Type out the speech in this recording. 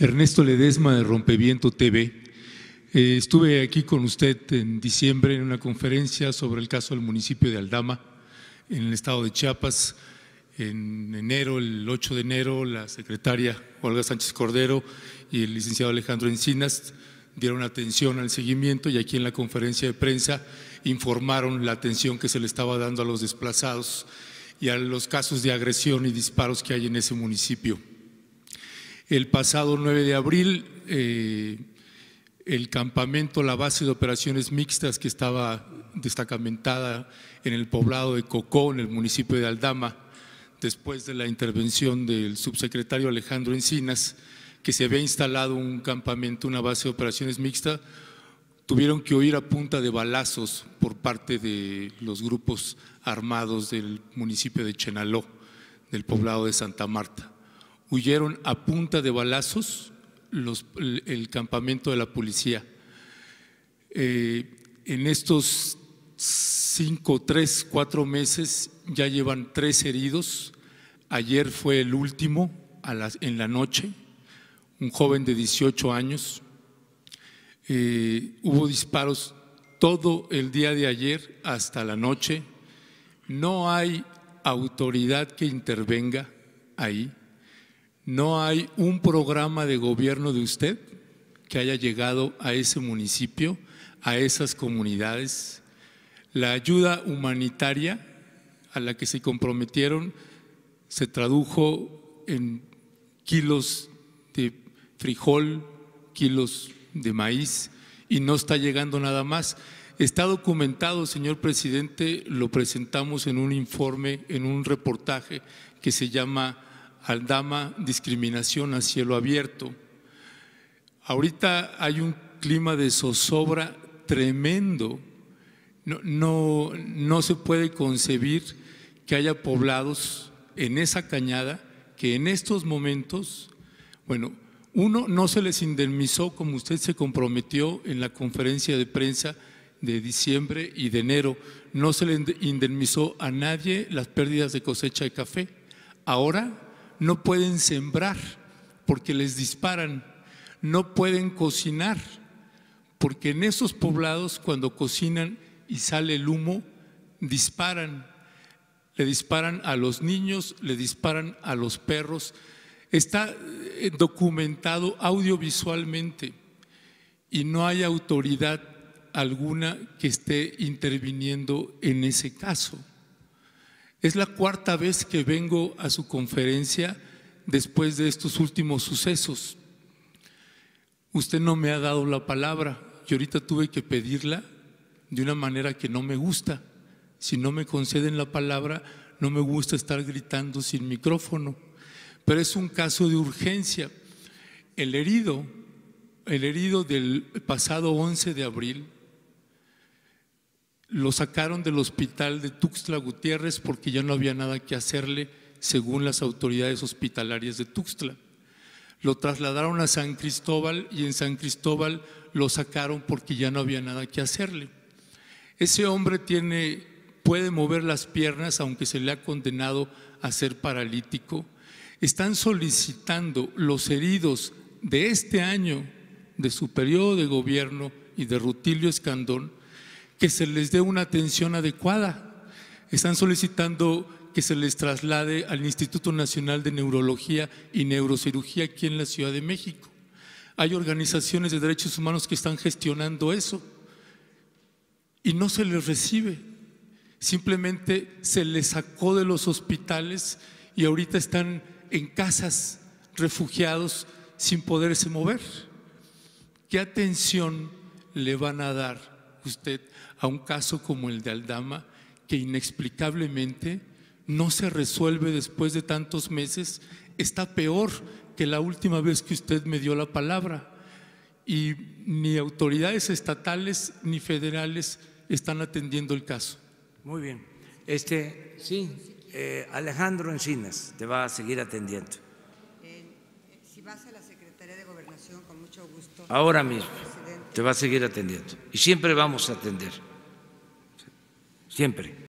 Ernesto Ledesma de Rompeviento TV. Eh, estuve aquí con usted en diciembre en una conferencia sobre el caso del municipio de Aldama, en el estado de Chiapas. En enero, el 8 de enero, la secretaria Olga Sánchez Cordero y el licenciado Alejandro Encinas dieron atención al seguimiento y aquí en la conferencia de prensa informaron la atención que se le estaba dando a los desplazados y a los casos de agresión y disparos que hay en ese municipio. El pasado 9 de abril, eh, el campamento, la base de operaciones mixtas que estaba destacamentada en el poblado de Cocó, en el municipio de Aldama, después de la intervención del subsecretario Alejandro Encinas, que se había instalado un campamento, una base de operaciones mixta, tuvieron que oír a punta de balazos por parte de los grupos armados del municipio de Chenaló, del poblado de Santa Marta huyeron a punta de balazos el, campamento de la policía. Eh, en estos cinco, tres, cuatro meses ya llevan tres heridos. Ayer fue el último en la noche, un joven de 18 años. Eh, hubo disparos todo el día de ayer hasta la noche. No hay autoridad que intervenga ahí. No hay un programa de gobierno de usted que haya llegado a ese municipio, a esas comunidades. La ayuda humanitaria a la que se comprometieron se tradujo en kilos de frijol, kilos de maíz y no está llegando nada más. Está documentado, señor presidente, lo presentamos en un informe, en un reportaje que se llama al Dama discriminación a cielo abierto. Ahorita hay un clima de zozobra tremendo. No, no, no se puede concebir que haya poblados en esa cañada que en estos momentos, bueno, uno, no se les indemnizó como usted se comprometió en la conferencia de prensa de diciembre y de enero. No se le indemnizó a nadie las pérdidas de cosecha de café. Ahora no pueden sembrar porque les disparan, no pueden cocinar porque en esos poblados cuando cocinan y sale el humo, disparan, le disparan a los niños, le disparan a los perros. Está eh, documentado audiovisualmente y no hay autoridad alguna que esté interviniendo en ese caso. Es la cuarta vez que vengo a su conferencia después de estos últimos sucesos. Usted no me ha dado la palabra y ahorita tuve que pedirla de una manera que no me gusta. Si no me conceden la palabra, no me gusta estar gritando sin micrófono. Pero es un caso de urgencia. El herido, el herido del pasado 11 de abril, lo sacaron del hospital de Tuxtla Gutiérrez porque ya no había nada que hacerle según las autoridades hospitalarias de Tuxtla. Lo trasladaron a San Cristóbal y en San Cristóbal lo sacaron porque ya no había nada que hacerle. Ese hombre tiene, puede mover las piernas aunque se le ha condenado a ser paralítico. Están solicitando los heridos de este año, de su periodo de gobierno y de Rutilio Escandón, que se les dé una atención adecuada. Están solicitando que se les traslade al Instituto Nacional de Neurología y Neurocirugía aquí en la Ciudad de México. Hay organizaciones de derechos humanos que están gestionando eso y no se les recibe. Simplemente se les sacó de los hospitales y ahorita están en casas refugiados sin poderse mover. ¿Qué atención le van a dar usted a un caso como el de Aldama, que inexplicablemente no se resuelve después de tantos meses, está peor que la última vez que usted me dio la palabra. Y ni autoridades estatales ni federales están atendiendo el caso. Muy bien. Este, sí, eh, Alejandro Encinas te va a seguir atendiendo. Eh, eh, si vas a Ahora mismo te va a seguir atendiendo y siempre vamos a atender. Siempre.